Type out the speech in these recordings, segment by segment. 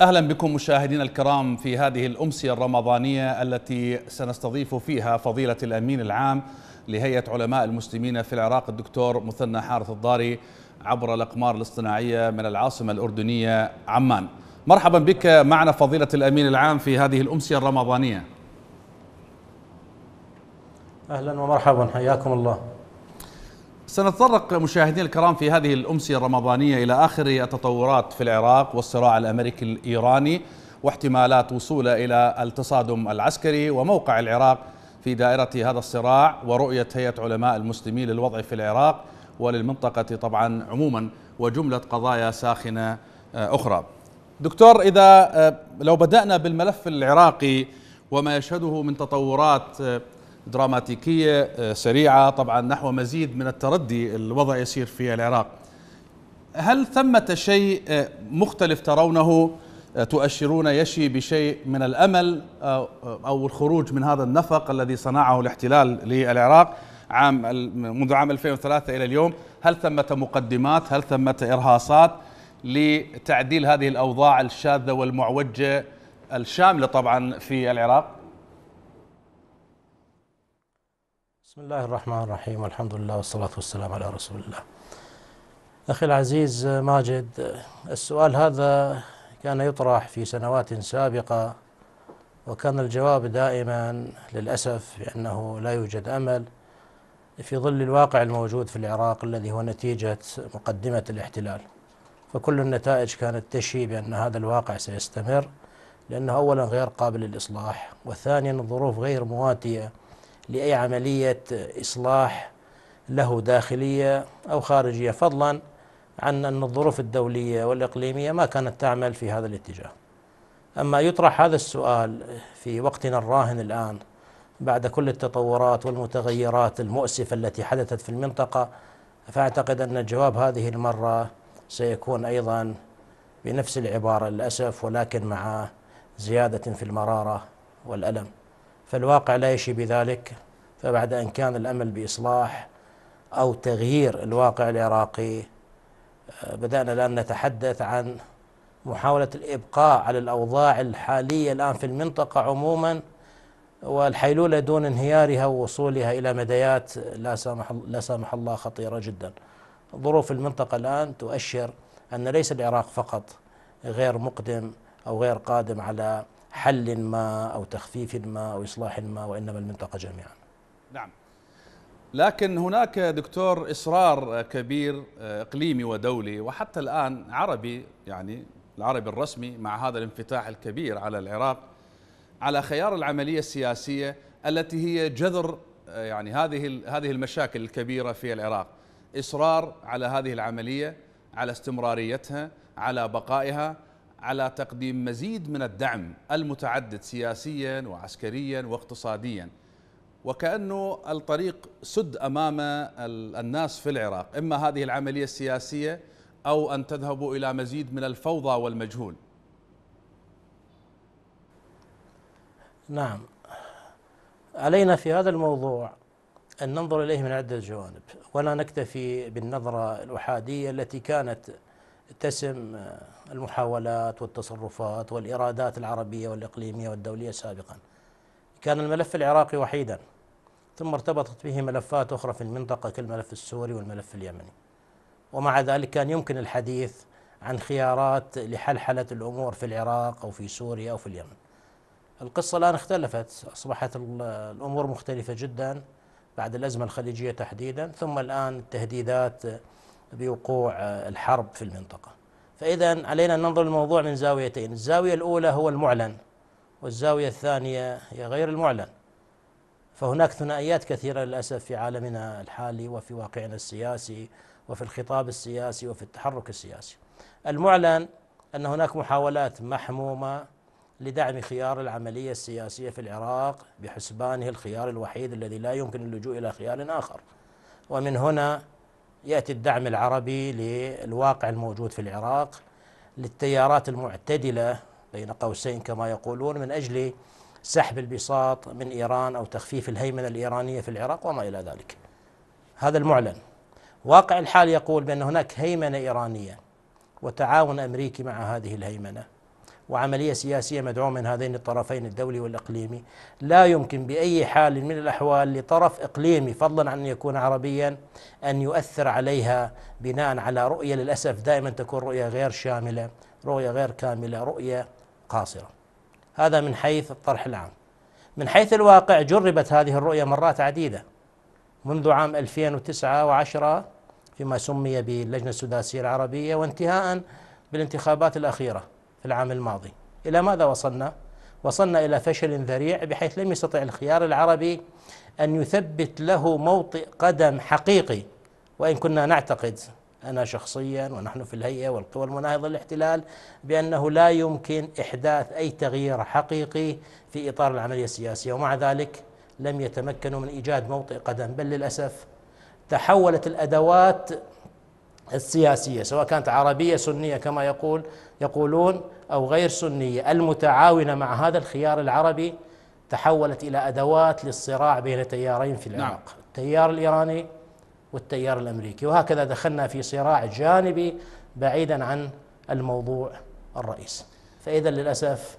اهلا بكم مشاهدينا الكرام في هذه الامسيه الرمضانيه التي سنستضيف فيها فضيله الامين العام لهيئه علماء المسلمين في العراق الدكتور مثنى حارث الضاري عبر الاقمار الاصطناعيه من العاصمه الاردنيه عمان. مرحبا بك معنا فضيله الامين العام في هذه الامسيه الرمضانيه. اهلا ومرحبا حياكم الله. سنتطرق مشاهدينا الكرام في هذه الأمسية الرمضانية إلى آخر التطورات في العراق والصراع الأمريكي الإيراني واحتمالات وصوله إلى التصادم العسكري وموقع العراق في دائرة هذا الصراع ورؤية هيئة علماء المسلمين للوضع في العراق وللمنطقة طبعا عموما وجملة قضايا ساخنة آه، أخرى دكتور إذا آه، لو بدأنا بالملف العراقي وما يشهده من تطورات آه، دراماتيكية آه، سريعة طبعا نحو مزيد من التردي الوضع يسير في العراق هل ثمة شيء آه، مختلف ترونه آه، تؤشرون يشي بشيء من الأمل أو الخروج من هذا النفق الذي صنعه الاحتلال للعراق عام منذ عام 2003 إلى اليوم هل ثمة مقدمات هل ثمة إرهاصات لتعديل هذه الأوضاع الشاذة والمعوجة الشاملة طبعا في العراق بسم الله الرحمن الرحيم والحمد لله والصلاة والسلام على رسول الله أخي العزيز ماجد السؤال هذا كان يطرح في سنوات سابقة وكان الجواب دائما للأسف بأنه لا يوجد أمل في ظل الواقع الموجود في العراق الذي هو نتيجة مقدمة الاحتلال فكل النتائج كانت تشي بأن هذا الواقع سيستمر لأنه أولا غير قابل للإصلاح وثانيا الظروف غير مواتية لأي عملية إصلاح له داخلية أو خارجية فضلا عن أن الظروف الدولية والإقليمية ما كانت تعمل في هذا الاتجاه أما يطرح هذا السؤال في وقتنا الراهن الآن بعد كل التطورات والمتغيرات المؤسفة التي حدثت في المنطقة فأعتقد أن الجواب هذه المرة سيكون أيضا بنفس العبارة للأسف ولكن مع زيادة في المرارة والألم فالواقع لا يشي بذلك فبعد أن كان الأمل بإصلاح أو تغيير الواقع العراقي آه، بدأنا الآن نتحدث عن محاولة الإبقاء على الأوضاع الحالية الآن في المنطقة عموما والحيلولة دون انهيارها ووصولها إلى مديات لا سامح, لا سامح الله خطيرة جدا ظروف المنطقة الآن تؤشر أن ليس العراق فقط غير مقدم أو غير قادم على حل ما أو تخفيف ما أو إصلاح ما وإنما المنطقة جميعا نعم لكن هناك دكتور إصرار كبير إقليمي ودولي وحتى الآن عربي يعني العربي الرسمي مع هذا الانفتاح الكبير على العراق على خيار العملية السياسية التي هي جذر يعني هذه هذه المشاكل الكبيرة في العراق إصرار على هذه العملية على استمراريتها على بقائها على تقديم مزيد من الدعم المتعدد سياسيا وعسكريا واقتصاديا وكأنه الطريق سد أمام الناس في العراق إما هذه العملية السياسية أو أن تذهبوا إلى مزيد من الفوضى والمجهول نعم علينا في هذا الموضوع أن ننظر إليه من عدة جوانب ولا نكتفي بالنظرة الأحادية التي كانت تسم آه، المحاولات والتصرفات والإرادات العربية والإقليمية والدولية سابقا كان الملف العراقي وحيدا ثم ارتبطت به ملفات أخرى في المنطقة كالملف السوري والملف اليمني ومع ذلك كان يمكن الحديث عن خيارات لحلحلة الأمور في العراق أو في سوريا أو في اليمن القصة الآن اختلفت أصبحت الأمور مختلفة جدا بعد الأزمة الخليجية تحديدا ثم الآن التهديدات بوقوع آه، الحرب في المنطقة فإذا علينا أن ننظر للموضوع من زاويتين الزاوية الأولى هو المعلن والزاوية الثانية هي غير المعلن فهناك ثنائيات كثيرة للأسف في عالمنا الحالي وفي واقعنا السياسي وفي الخطاب السياسي وفي التحرك السياسي المعلن أن هناك محاولات محمومة لدعم خيار العملية السياسية في العراق بحسبانه الخيار الوحيد الذي لا يمكن اللجوء إلى خيار آخر ومن هنا ياتي الدعم العربي للواقع الموجود في العراق للتيارات المعتدله بين قوسين كما يقولون من اجل سحب البساط من ايران او تخفيف الهيمنه الايرانيه في العراق وما الى ذلك. هذا المعلن. واقع الحال يقول بان هناك هيمنه ايرانيه وتعاون امريكي مع هذه الهيمنه. وعملية سياسية مدعومة من هذين الطرفين الدولي والإقليمي لا يمكن بأي حال من الأحوال لطرف إقليمي فضلا عن أن يكون عربيا أن يؤثر عليها بناء على رؤية للأسف دائما تكون رؤية غير شاملة رؤية غير كاملة رؤية قاصرة هذا من حيث الطرح العام من حيث الواقع جربت هذه الرؤية مرات عديدة منذ عام 2009 و10 فيما سمي باللجنة السداسية العربية وانتهاء بالانتخابات الأخيرة العام الماضي إلى ماذا وصلنا؟ وصلنا إلى فشل ذريع بحيث لم يستطع الخيار العربي أن يثبت له موطئ قدم حقيقي وإن كنا نعتقد أنا شخصيا ونحن في الهيئة والقوى المناهضة للاحتلال بأنه لا يمكن إحداث أي تغيير حقيقي في إطار العملية السياسية ومع ذلك لم يتمكنوا من إيجاد موطئ قدم بل للأسف تحولت الأدوات السياسية سواء كانت عربية سنية كما يقول يقولون أو غير سنية المتعاونة مع هذا الخيار العربي تحولت إلى أدوات للصراع بين تيارين في العراق نعم. التيار الإيراني والتيار الأمريكي وهكذا دخلنا في صراع جانبي بعيدا عن الموضوع الرئيسي فإذا للأسف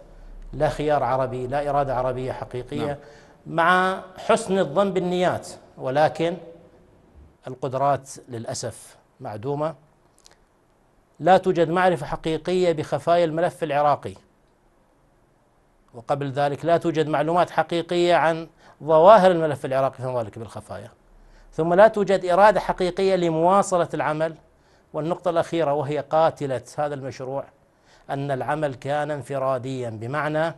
لا خيار عربي لا إرادة عربية حقيقية نعم. مع حسن الظن بالنيات ولكن القدرات للأسف معدومة لا توجد معرفة حقيقية بخفايا الملف العراقي وقبل ذلك لا توجد معلومات حقيقية عن ظواهر الملف العراقي فما ذلك بالخفايا ثم لا توجد إرادة حقيقية لمواصلة العمل والنقطة الأخيرة وهي قاتلة هذا المشروع أن العمل كان انفراديا بمعنى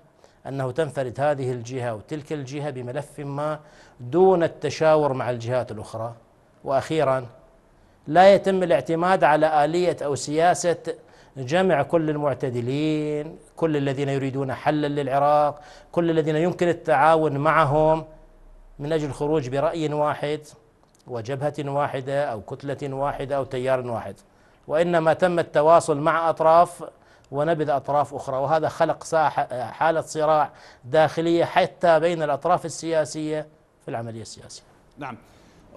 أنه تنفرد هذه الجهة وتلك الجهة بملف ما دون التشاور مع الجهات الأخرى وأخيرا لا يتم الاعتماد على آلية أو سياسة جمع كل المعتدلين كل الذين يريدون حلا للعراق كل الذين يمكن التعاون معهم من أجل الخروج برأي واحد وجبهة واحدة أو كتلة واحدة أو تيار واحد وإنما تم التواصل مع أطراف ونبذ أطراف أخرى وهذا خلق حالة صراع داخلية حتى بين الأطراف السياسية في العملية السياسية نعم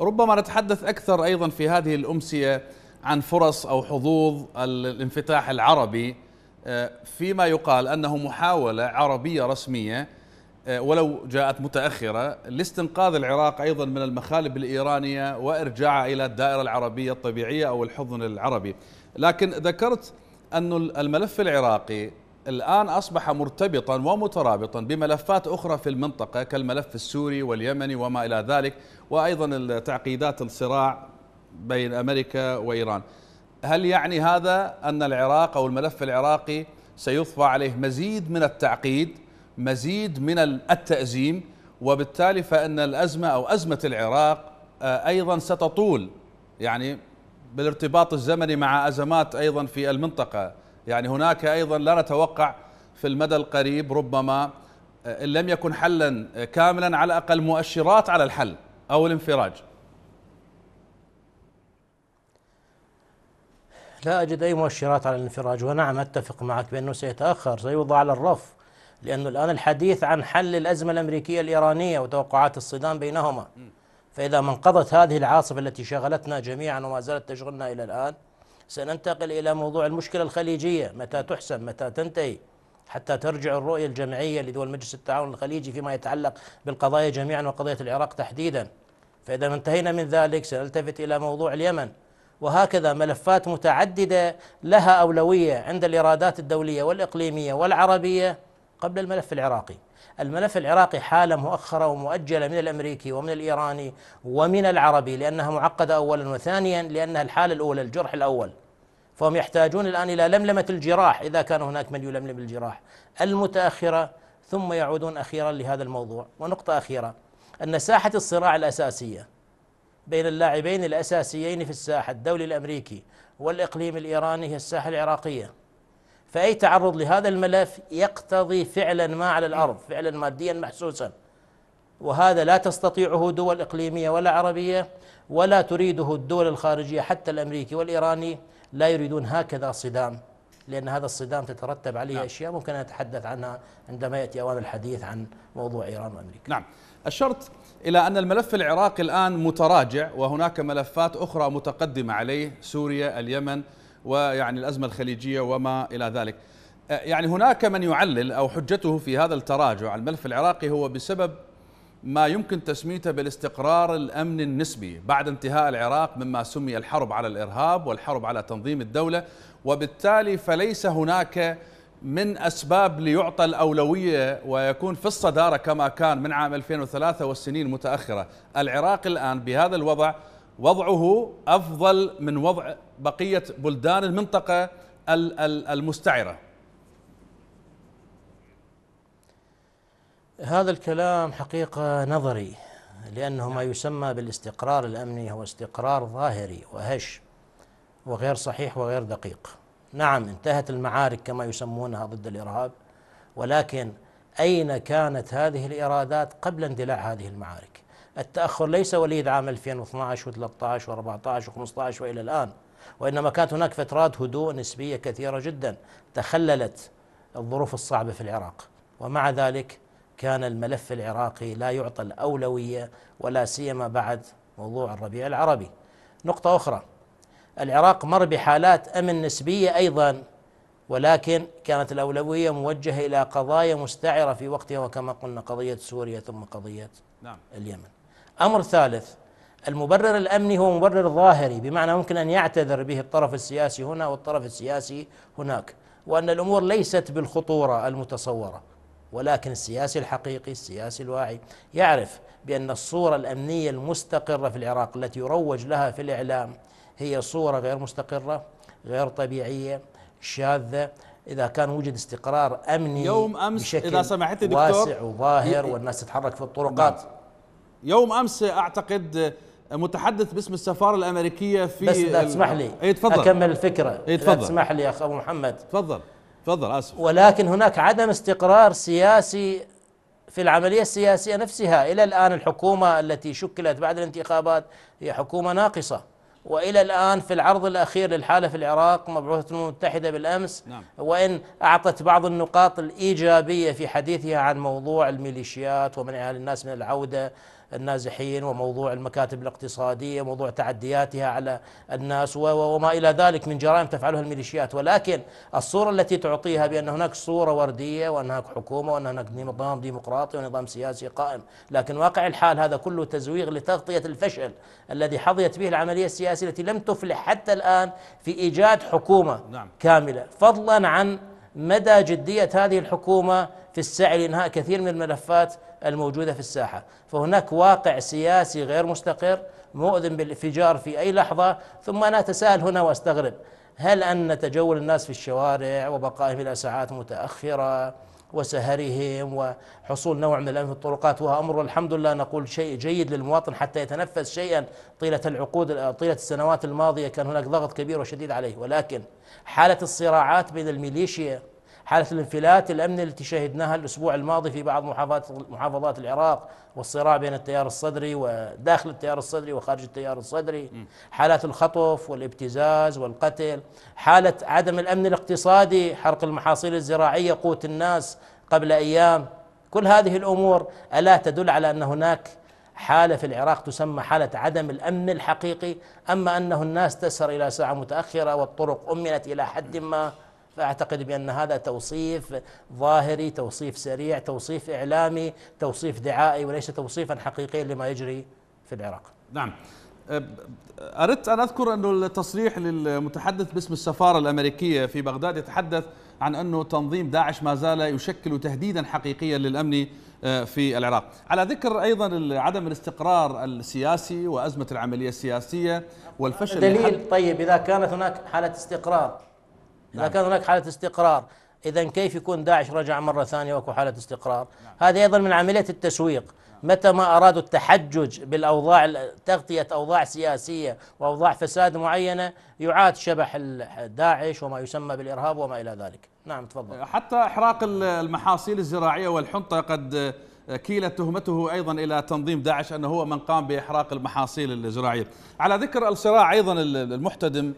ربما نتحدث أكثر أيضا في هذه الأمسية عن فرص أو حظوظ الانفتاح العربي آه، فيما يقال أنه محاولة عربية رسمية آه، ولو جاءت متأخرة لاستنقاذ العراق أيضا من المخالب الإيرانية وإرجاعه إلى الدائرة العربية الطبيعية أو الحضن العربي لكن ذكرت أن الملف العراقي الآن أصبح مرتبطا ومترابطا بملفات أخرى في المنطقة كالملف السوري واليمني وما إلى ذلك وأيضا تعقيدات الصراع بين أمريكا وإيران هل يعني هذا أن العراق أو الملف العراقي سيضفى عليه مزيد من التعقيد مزيد من التأزيم وبالتالي فإن الأزمة أو أزمة العراق آه، أيضا ستطول يعني بالارتباط الزمني مع أزمات أيضا في المنطقة يعني هناك أيضا لا نتوقع في المدى القريب ربما آه، إن لم يكن حلا آه، كاملا على الأقل مؤشرات على الحل أو الانفراج لا أجد أي مؤشرات على الانفراج ونعم أتفق معك بأنه سيتأخر سيوضع على الرف لأنه الآن الحديث عن حل الأزمة الأمريكية الإيرانية وتوقعات الصدام بينهما فإذا ما انقضت هذه العاصفة التي شغلتنا جميعا وما زالت تشغلنا إلى الآن سننتقل إلى موضوع المشكلة الخليجية متى تحسم متى تنتهي حتى ترجع الرؤية الجمعية لدول مجلس التعاون الخليجي فيما يتعلق بالقضايا جميعا وقضية العراق تحديدا فإذا انتهينا من ذلك سنلتفت إلى موضوع اليمن وهكذا ملفات متعددة لها أولوية عند الإرادات الدولية والإقليمية والعربية قبل الملف العراقي الملف العراقي حالة مؤخرة ومؤجلة من الأمريكي ومن الإيراني ومن العربي لأنها معقدة أولا وثانيا لأنها الحالة الأولى الجرح الأول فهم يحتاجون الآن إلى لملمة الجراح إذا كان هناك من يلملم الجراح المتأخرة ثم يعودون أخيرا لهذا الموضوع ونقطة أخيرة أن ساحة الصراع الأساسية بين اللاعبين الأساسيين في الساحة الدولي الأمريكي والإقليم الإيراني هي الساحة العراقية فأي تعرض لهذا الملف يقتضي فعلا ما على الأرض فعلا ماديا محسوسا وهذا لا تستطيعه دول إقليمية ولا عربية ولا تريده الدول الخارجية حتى الأمريكي والإيراني لا يريدون هكذا صدام لأن هذا الصدام تترتب عليه نعم. أشياء ممكن أن نتحدث عنها عندما يأتي أوان الحديث عن موضوع إيران وأمريكا نعم أشرت إلى أن الملف العراقي الآن متراجع وهناك ملفات أخرى متقدمة عليه سوريا اليمن ويعني الأزمة الخليجية وما إلى ذلك أه، يعني هناك من يعلل أو حجته في هذا التراجع الملف العراقي هو بسبب ما يمكن تسميته بالاستقرار الامن النسبي بعد انتهاء العراق مما سمي الحرب على الارهاب والحرب على تنظيم الدوله وبالتالي فليس هناك من اسباب ليعطى الاولويه ويكون في الصداره كما كان من عام 2003 والسنين المتاخره، العراق الان بهذا الوضع وضعه افضل من وضع بقيه بلدان المنطقه المستعره هذا الكلام حقيقه نظري لانه ما نعم. يسمى بالاستقرار الامني هو استقرار ظاهري وهش وغير صحيح وغير دقيق نعم انتهت المعارك كما يسمونها ضد الارهاب ولكن اين كانت هذه الارادات قبل اندلاع هذه المعارك التأخر ليس وليد عام 2012 و13 و14 و15 وإلى الآن وإنما كانت هناك فترات هدوء نسبية كثيرة جدا تخللت الظروف الصعبة في العراق ومع ذلك كان الملف العراقي لا يعطى الأولوية ولا سيما بعد موضوع الربيع العربي نقطة أخرى العراق مر بحالات أمن نسبية أيضا ولكن كانت الأولوية موجهة إلى قضايا مستعرة في وقتها وكما قلنا قضية سوريا ثم قضية نعم. اليمن امر ثالث المبرر الامني هو مبرر ظاهري بمعنى ممكن ان يعتذر به الطرف السياسي هنا والطرف السياسي هناك وان الامور ليست بالخطوره المتصوره ولكن السياسي الحقيقي السياسي الواعي يعرف بان الصوره الامنيه المستقره في العراق التي يروج لها في الاعلام هي صوره غير مستقره غير طبيعيه شاذه اذا كان وجد استقرار امني يوم امس بشكل اذا سمحت دكتور واسع وظاهر والناس تتحرك في الطرقات نعم. يوم امس اعتقد متحدث باسم السفاره الامريكيه في بس اذا تسمح لي ايه تفضل اكمل الفكره ايه تفضل تسمح لي اخ ابو محمد تفضل تفضل اسف ولكن هناك عدم استقرار سياسي في العملية السياسية نفسها إلى الآن الحكومة التي شكلت بعد الانتخابات هي حكومة ناقصة والى الان في العرض الاخير للحاله في العراق مبعوثه الامم المتحده بالامس نعم. وان اعطت بعض النقاط الايجابيه في حديثها عن موضوع الميليشيات ومنعها للناس من العوده النازحين وموضوع المكاتب الاقتصادية وموضوع تعدياتها على الناس وما إلى ذلك من جرائم تفعلها الميليشيات ولكن الصورة التي تعطيها بأن هناك صورة وردية وأن هناك حكومة وأن هناك نظام ديمقراطي ونظام سياسي قائم لكن واقع الحال هذا كله تزويغ لتغطية الفشل الذي حظيت به العملية السياسية التي لم تفلح حتى الآن في إيجاد حكومة نعم. كاملة فضلا عن مدى جدية هذه الحكومة في السعي لإنهاء كثير من الملفات الموجودة في الساحة فهناك واقع سياسي غير مستقر مؤذن بالانفجار في أي لحظة ثم أنا أتساءل هنا وأستغرب هل أن تجول الناس في الشوارع وبقائهم إلى ساعات متأخرة وسهرهم وحصول نوع من الأمن في الطرقات وهو أمر الحمد لله نقول شيء جيد للمواطن حتى يتنفس شيئا طيلة العقود طيلة السنوات الماضية كان هناك ضغط كبير وشديد عليه ولكن حالة الصراعات بين الميليشيا حاله الانفلات الأمني التي شهدناها الاسبوع الماضي في بعض محافظات محافظات العراق والصراع بين التيار الصدري وداخل التيار الصدري وخارج التيار الصدري حالات الخطف والابتزاز والقتل حاله عدم الامن الاقتصادي حرق المحاصيل الزراعيه قوت الناس قبل ايام كل هذه الامور الا تدل على ان هناك حالة في العراق تسمى حالة عدم الأمن الحقيقي أما أنه الناس تسهر إلى ساعة متأخرة والطرق أمنت إلى حد ما فاعتقد بان هذا توصيف ظاهري، توصيف سريع، توصيف اعلامي، توصيف دعائي وليس توصيفا حقيقيا لما يجري في العراق. نعم. أه، اردت ان اذكر انه التصريح للمتحدث باسم السفاره الامريكيه في بغداد يتحدث عن انه تنظيم داعش ما زال يشكل تهديدا حقيقيا للامن أه، في العراق على ذكر ايضا عدم الاستقرار السياسي وازمه العمليه السياسيه والفشل دليل طيب اذا كانت هناك حاله استقرار نعم. إذا كان هناك حالة استقرار إذا كيف يكون داعش رجع مرة ثانية وأكو حالة استقرار نعم. هذه أيضا من عملية التسويق نعم. متى ما أرادوا التحجج بالأوضاع تغطية أوضاع سياسية وأوضاع فساد معينة يعاد شبح داعش وما يسمى بالإرهاب وما إلى ذلك نعم تفضل حتى إحراق المحاصيل الزراعية والحنطة قد كيلت تهمته أيضا إلى تنظيم داعش أنه هو من قام بإحراق المحاصيل الزراعية على ذكر الصراع أيضا المحتدم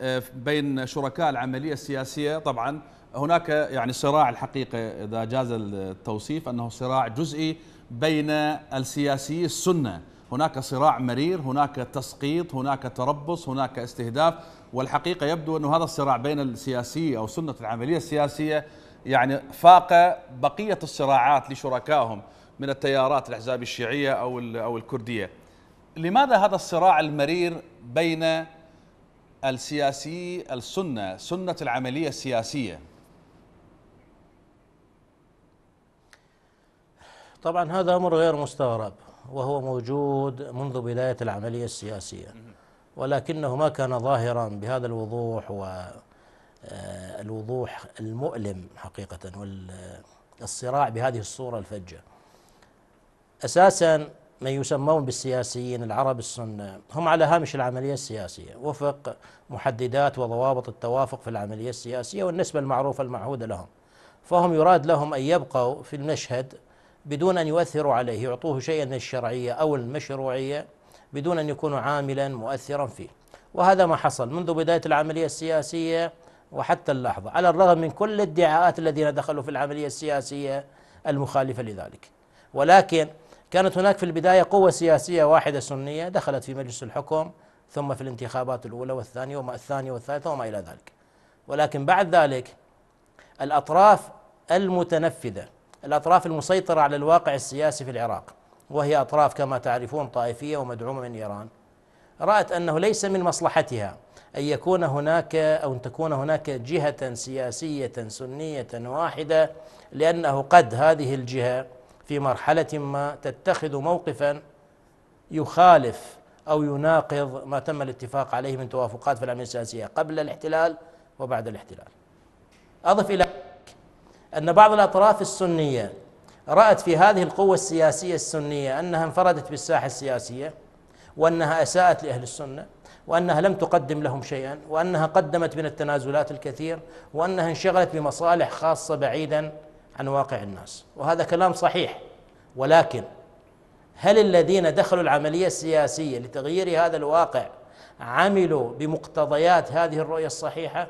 آه، بين شركاء العمليه السياسيه طبعا هناك يعني صراع الحقيقه اذا جاز التوصيف انه صراع جزئي بين السياسي السنه هناك صراع مرير هناك تسقيط هناك تربص هناك استهداف والحقيقه يبدو أن هذا الصراع بين السياسي او سنه العمليه السياسيه يعني فاق بقيه الصراعات لشركائهم من التيارات الاحزاب الشيعيه او او الكرديه لماذا هذا الصراع المرير بين السياسي السنة سنة العملية السياسية طبعا هذا أمر غير مستغرب وهو موجود منذ بداية العملية السياسية ولكنه ما كان ظاهرا بهذا الوضوح والوضوح آه، المؤلم حقيقة والصراع آه، بهذه الصورة الفجة أساسا من يسمون بالسياسيين العرب السنة هم على هامش العملية السياسية وفق محددات وضوابط التوافق في العملية السياسية والنسبة المعروفة المعهودة لهم فهم يراد لهم أن يبقوا في المشهد بدون أن يؤثروا عليه يعطوه شيئا من الشرعية أو المشروعية بدون أن يكونوا عاملا مؤثرا فيه وهذا ما حصل منذ بداية العملية السياسية وحتى اللحظة على الرغم من كل الادعاءات الذين دخلوا في العملية السياسية المخالفة لذلك ولكن كانت هناك في البداية قوة سياسية واحدة سنية دخلت في مجلس الحكم ثم في الانتخابات الأولى والثانية وما الثانية والثالثة وما إلى ذلك ولكن بعد ذلك الأطراف المتنفذة الأطراف المسيطرة على الواقع السياسي في العراق وهي أطراف كما تعرفون طائفية ومدعومة من إيران رأت أنه ليس من مصلحتها أن يكون هناك أو أن تكون هناك جهة سياسية سنية واحدة لأنه قد هذه الجهة في مرحله ما تتخذ موقفا يخالف او يناقض ما تم الاتفاق عليه من توافقات في العمليه السياسيه قبل الاحتلال وبعد الاحتلال. اضف الى ان بعض الاطراف السنيه رأت في هذه القوة السياسية السنية أنها انفردت بالساحة السياسية وأنها أساءت لأهل السنة وأنها لم تقدم لهم شيئا وأنها قدمت من التنازلات الكثير وأنها انشغلت بمصالح خاصة بعيدا عن واقع الناس وهذا كلام صحيح ولكن هل الذين دخلوا العمليه السياسيه لتغيير هذا الواقع عملوا بمقتضيات هذه الرؤيه الصحيحه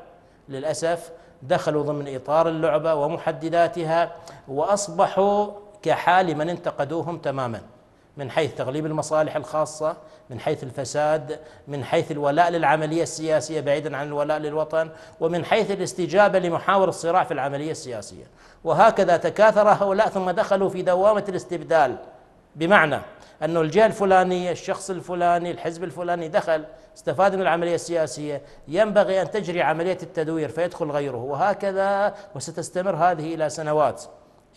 للاسف دخلوا ضمن اطار اللعبه ومحدداتها واصبحوا كحال من انتقدوهم تماما من حيث تغليب المصالح الخاصه من حيث الفساد من حيث الولاء للعمليه السياسيه بعيدا عن الولاء للوطن ومن حيث الاستجابه لمحاور الصراع في العمليه السياسيه وهكذا تكاثر هؤلاء ثم دخلوا في دوامة الاستبدال بمعنى أنه الجهة الفلانية الشخص الفلاني الحزب الفلاني دخل استفاد من العملية السياسية ينبغي أن تجري عملية التدوير فيدخل غيره وهكذا وستستمر هذه إلى سنوات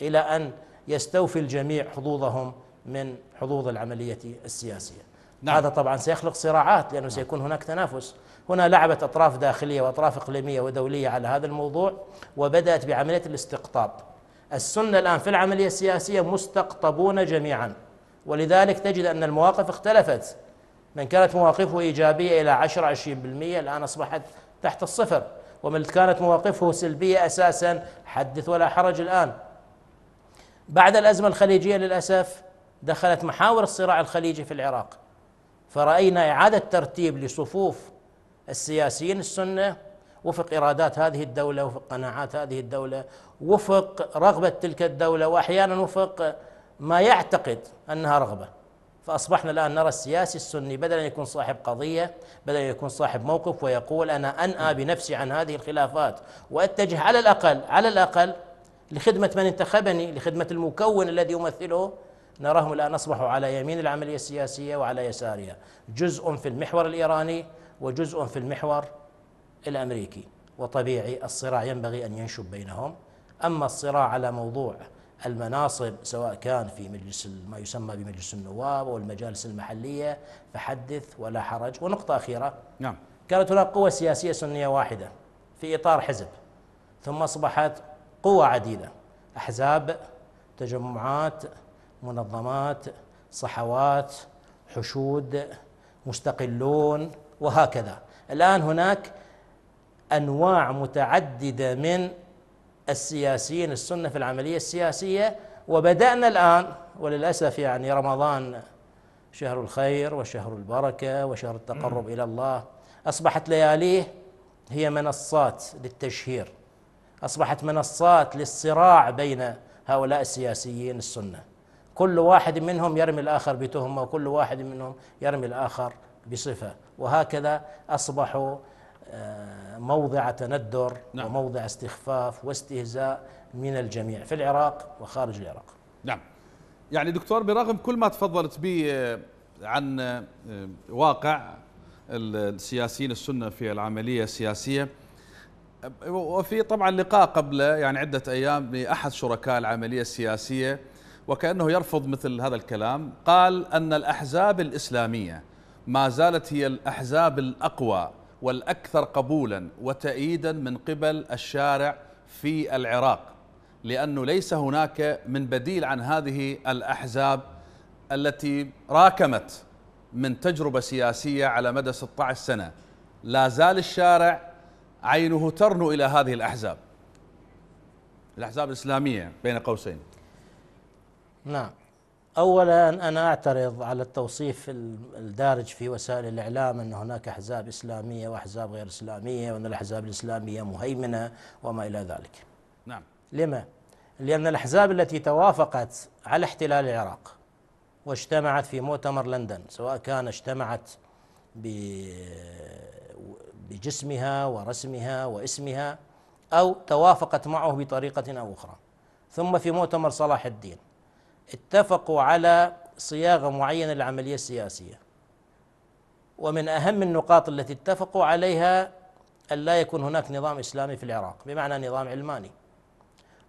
إلى أن يستوفي الجميع حظوظهم من حظوظ العملية السياسية نعم. هذا طبعا سيخلق صراعات لأنه نعم. سيكون هناك تنافس هنا لعبت أطراف داخلية وأطراف إقليمية ودولية على هذا الموضوع وبدأت بعملية الاستقطاب السنة الآن في العملية السياسية مستقطبون جميعا ولذلك تجد أن المواقف اختلفت من كانت مواقفه إيجابية إلى 10 20% الآن أصبحت تحت الصفر ومن كانت مواقفه سلبية أساسا حدث ولا حرج الآن بعد الأزمة الخليجية للأسف دخلت محاور الصراع الخليجي في العراق فرأينا إعادة ترتيب لصفوف السياسيين السنة وفق إرادات هذه الدولة وفق قناعات هذه الدولة وفق رغبة تلك الدولة وأحيانا وفق ما يعتقد أنها رغبة فأصبحنا الآن نرى السياسي السني بدل أن يكون صاحب قضية بدل أن يكون صاحب موقف ويقول أنا أنأى بنفسي عن هذه الخلافات وأتجه على الأقل على الأقل لخدمة من انتخبني لخدمة المكون الذي يمثله نراهم الآن أصبحوا على يمين العملية السياسية وعلى يسارها جزء في المحور الإيراني وجزء في المحور الأمريكي وطبيعي الصراع ينبغي أن ينشب بينهم أما الصراع على موضوع المناصب سواء كان في مجلس ما يسمى بمجلس النواب أو المجالس المحلية فحدث ولا حرج ونقطة أخيرة نعم كانت هناك قوة سياسية سنية واحدة في إطار حزب ثم أصبحت قوى عديدة أحزاب تجمعات منظمات صحوات حشود مستقلون وهكذا الان هناك انواع متعدده من السياسيين السنه في العمليه السياسيه وبدانا الان وللاسف يعني رمضان شهر الخير وشهر البركه وشهر التقرب الى الله اصبحت لياليه هي منصات للتشهير اصبحت منصات للصراع بين هؤلاء السياسيين السنه كل واحد منهم يرمي الآخر بتهمة وكل واحد منهم يرمي الآخر بصفة وهكذا أصبحوا آه، موضع تندر نعم. وموضع استخفاف واستهزاء من الجميع في العراق وخارج العراق نعم يعني دكتور برغم كل ما تفضلت به آه، عن آه، واقع السياسيين السنة في العملية السياسية وفي طبعا لقاء قبل يعني عدة أيام بأحد شركاء العملية السياسية وكأنه يرفض مثل هذا الكلام قال أن الأحزاب الإسلامية ما زالت هي الأحزاب الأقوى والأكثر قبولا وتأييدا من قبل الشارع في العراق لأنه ليس هناك من بديل عن هذه الأحزاب التي راكمت من تجربة سياسية على مدى 16 سنة لا زال الشارع عينه ترن إلى هذه الأحزاب الأحزاب الإسلامية بين قوسين نعم اولا انا اعترض على التوصيف الدارج في وسائل الاعلام ان هناك احزاب اسلاميه واحزاب غير اسلاميه وان الاحزاب الاسلاميه مهيمنه وما الى ذلك. نعم. لما؟ لان الاحزاب التي توافقت على احتلال العراق واجتمعت في مؤتمر لندن سواء كان اجتمعت بجسمها ورسمها واسمها او توافقت معه بطريقه او اخرى. ثم في مؤتمر صلاح الدين اتفقوا على صياغه معينه للعمليه السياسيه ومن اهم النقاط التي اتفقوا عليها ان لا يكون هناك نظام اسلامي في العراق بمعنى نظام علماني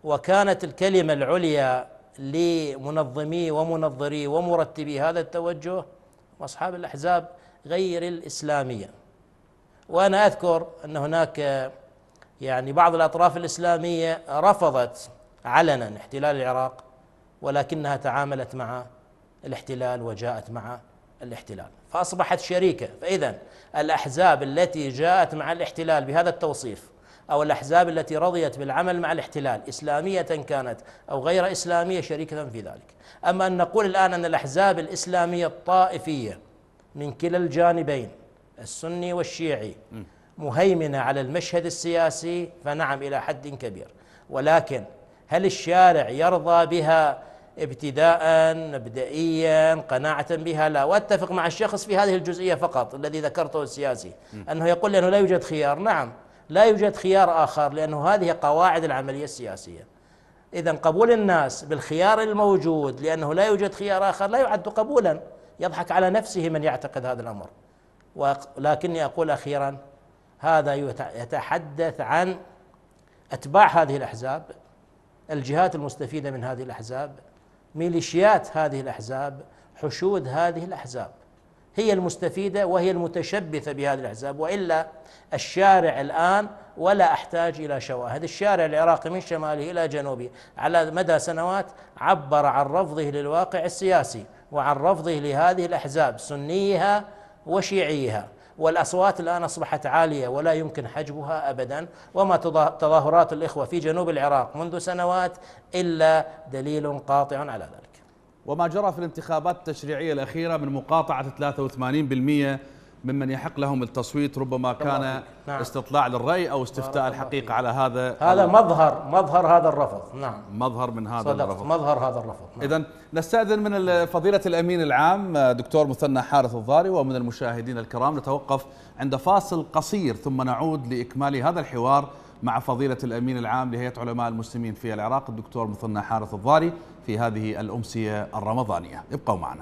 وكانت الكلمه العليا لمنظمي ومنظري ومرتبي هذا التوجه واصحاب الاحزاب غير الاسلاميه وانا اذكر ان هناك يعني بعض الاطراف الاسلاميه رفضت علنا احتلال العراق ولكنها تعاملت مع الاحتلال وجاءت مع الاحتلال فاصبحت شريكه فاذا الاحزاب التي جاءت مع الاحتلال بهذا التوصيف او الاحزاب التي رضيت بالعمل مع الاحتلال اسلاميه كانت او غير اسلاميه شريكه في ذلك اما ان نقول الان ان الاحزاب الاسلاميه الطائفيه من كلا الجانبين السني والشيعي مهيمنه على المشهد السياسي فنعم الى حد كبير ولكن هل الشارع يرضى بها ابتداء مبدئيا قناعة بها لا واتفق مع الشخص في هذه الجزئية فقط الذي ذكرته السياسي أنه يقول لأنه لا يوجد خيار نعم لا يوجد خيار آخر لأنه هذه قواعد العملية السياسية إذا قبول الناس بالخيار الموجود لأنه لا يوجد خيار آخر لا يعد قبولا يضحك على نفسه من يعتقد هذا الأمر ولكني أقول أخيرا هذا يتحدث عن أتباع هذه الأحزاب الجهات المستفيدة من هذه الأحزاب ميليشيات هذه الأحزاب حشود هذه الأحزاب هي المستفيدة وهي المتشبثة بهذه الأحزاب وإلا الشارع الآن ولا أحتاج إلى شواهد الشارع العراقي من شماله إلى جنوبه على مدى سنوات عبر عن رفضه للواقع السياسي وعن رفضه لهذه الأحزاب سنيها وشيعيها والاصوات الان اصبحت عاليه ولا يمكن حجبها ابدا وما تظاهرات الاخوه في جنوب العراق منذ سنوات الا دليل قاطع على ذلك. وما جرى في الانتخابات التشريعيه الاخيره من مقاطعه 83% ممن يحق لهم التصويت ربما كان نعم. استطلاع للرأي أو استفتاء الحقيقة على هذا هذا على مظهر مظهر هذا الرفض نعم مظهر من هذا صدقت الرفض مظهر هذا الرفض نعم. إذا نستأذن من فضيلة الأمين العام دكتور مثنى حارث الضاري ومن المشاهدين الكرام نتوقف عند فاصل قصير ثم نعود لإكمال هذا الحوار مع فضيلة الأمين العام لهيئة علماء المسلمين في العراق الدكتور مثنى حارث الضاري في هذه الأمسية الرمضانية ابقوا معنا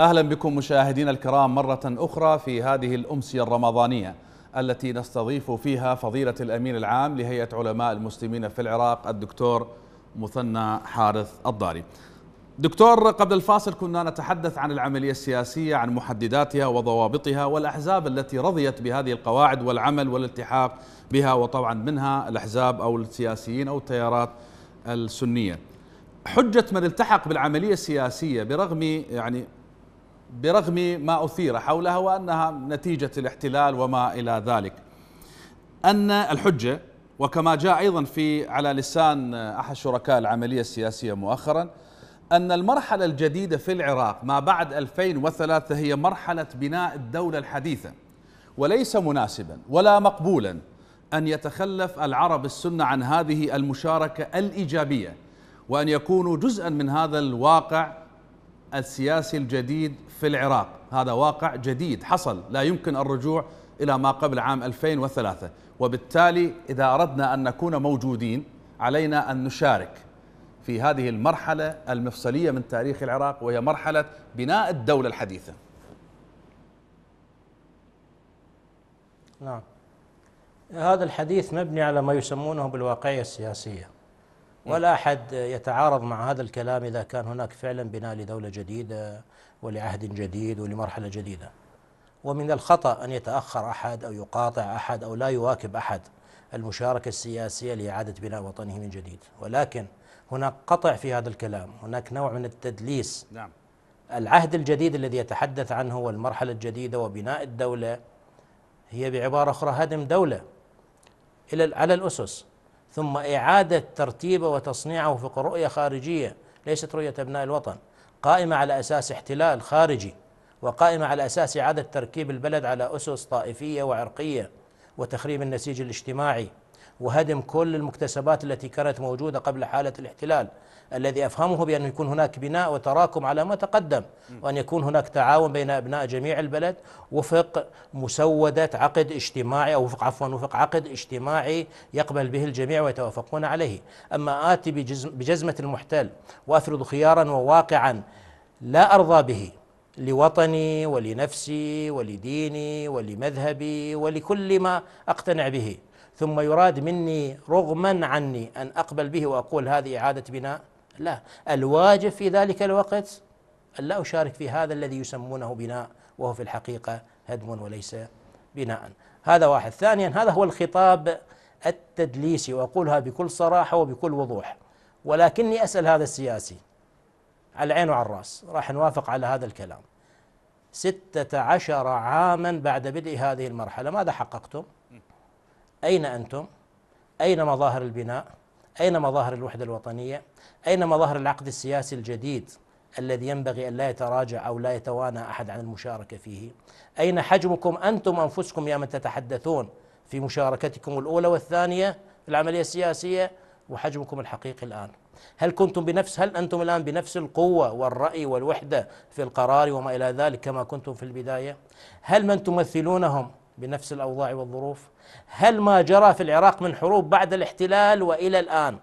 اهلا بكم مشاهدينا الكرام مره اخرى في هذه الامسيه الرمضانيه التي نستضيف فيها فضيله الامين العام لهيئه علماء المسلمين في العراق الدكتور مثنى حارث الضاري. دكتور قبل الفاصل كنا نتحدث عن العمليه السياسيه عن محدداتها وضوابطها والاحزاب التي رضيت بهذه القواعد والعمل والالتحاق بها وطبعا منها الاحزاب او السياسيين او التيارات السنيه. حجه من التحق بالعمليه السياسيه برغم يعني برغم ما أثير حولها وأنها نتيجة الاحتلال وما إلى ذلك أن الحجة وكما جاء أيضا في على لسان أحد شركاء العملية السياسية مؤخرا أن المرحلة الجديدة في العراق ما بعد 2003 هي مرحلة بناء الدولة الحديثة وليس مناسبا ولا مقبولا أن يتخلف العرب السنة عن هذه المشاركة الإيجابية وأن يكونوا جزءا من هذا الواقع السياسي الجديد في العراق هذا واقع جديد حصل لا يمكن الرجوع إلى ما قبل عام 2003 وبالتالي إذا أردنا أن نكون موجودين علينا أن نشارك في هذه المرحلة المفصلية من تاريخ العراق وهي مرحلة بناء الدولة الحديثة نعم هذا الحديث مبني على ما يسمونه بالواقعية السياسية إيه. ولا أحد يتعارض مع هذا الكلام إذا كان هناك فعلا بناء لدولة جديدة ولعهد جديد ولمرحلة جديدة ومن الخطأ أن يتأخر أحد أو يقاطع أحد أو لا يواكب أحد المشاركة السياسية لإعادة بناء وطنه من جديد ولكن هناك قطع في هذا الكلام هناك نوع من التدليس نعم. العهد الجديد الذي يتحدث عنه والمرحلة الجديدة وبناء الدولة هي بعبارة أخرى هدم دولة إلى على الأسس ثم إعادة ترتيبه وتصنيعه في رؤية خارجية ليست رؤية أبناء الوطن قائمة على أساس احتلال خارجي وقائمة على أساس إعادة تركيب البلد على أسس طائفية وعرقية وتخريب النسيج الاجتماعي وهدم كل المكتسبات التي كانت موجودة قبل حالة الاحتلال الذي أفهمه بأن يكون هناك بناء وتراكم على ما تقدم وأن يكون هناك تعاون بين أبناء جميع البلد وفق مسودة عقد اجتماعي أو وفق عفوا وفق عقد اجتماعي يقبل به الجميع ويتوافقون عليه أما آتي بجزمة المحتل وأفرض خيارا وواقعا لا أرضى به لوطني ولنفسي ولديني ولمذهبي ولكل ما أقتنع به ثم يراد مني رغما عني ان اقبل به واقول هذه اعاده بناء لا الواجب في ذلك الوقت ان لا اشارك في هذا الذي يسمونه بناء وهو في الحقيقه هدم وليس بناء هذا واحد ثانيا هذا هو الخطاب التدليسي واقولها بكل صراحه وبكل وضوح ولكني اسال هذا السياسي على العين وعلى الراس راح نوافق على هذا الكلام ستة عشر عاما بعد بدء هذه المرحلة ماذا حققتم؟ أين أنتم؟ أين مظاهر البناء؟ أين مظاهر الوحدة الوطنية؟ أين مظاهر العقد السياسي الجديد الذي ينبغي أن لا يتراجع أو لا يتوانى أحد عن المشاركة فيه؟ أين حجمكم أنتم أنفسكم يا من تتحدثون في مشاركتكم الأولى والثانية في العملية السياسية وحجمكم الحقيقي الآن؟ هل كنتم بنفس هل أنتم الآن بنفس القوة والرأي والوحدة في القرار وما إلى ذلك كما كنتم في البداية؟ هل من تمثلونهم بنفس الأوضاع والظروف؟ هل ما جرى في العراق من حروب بعد الاحتلال والى الان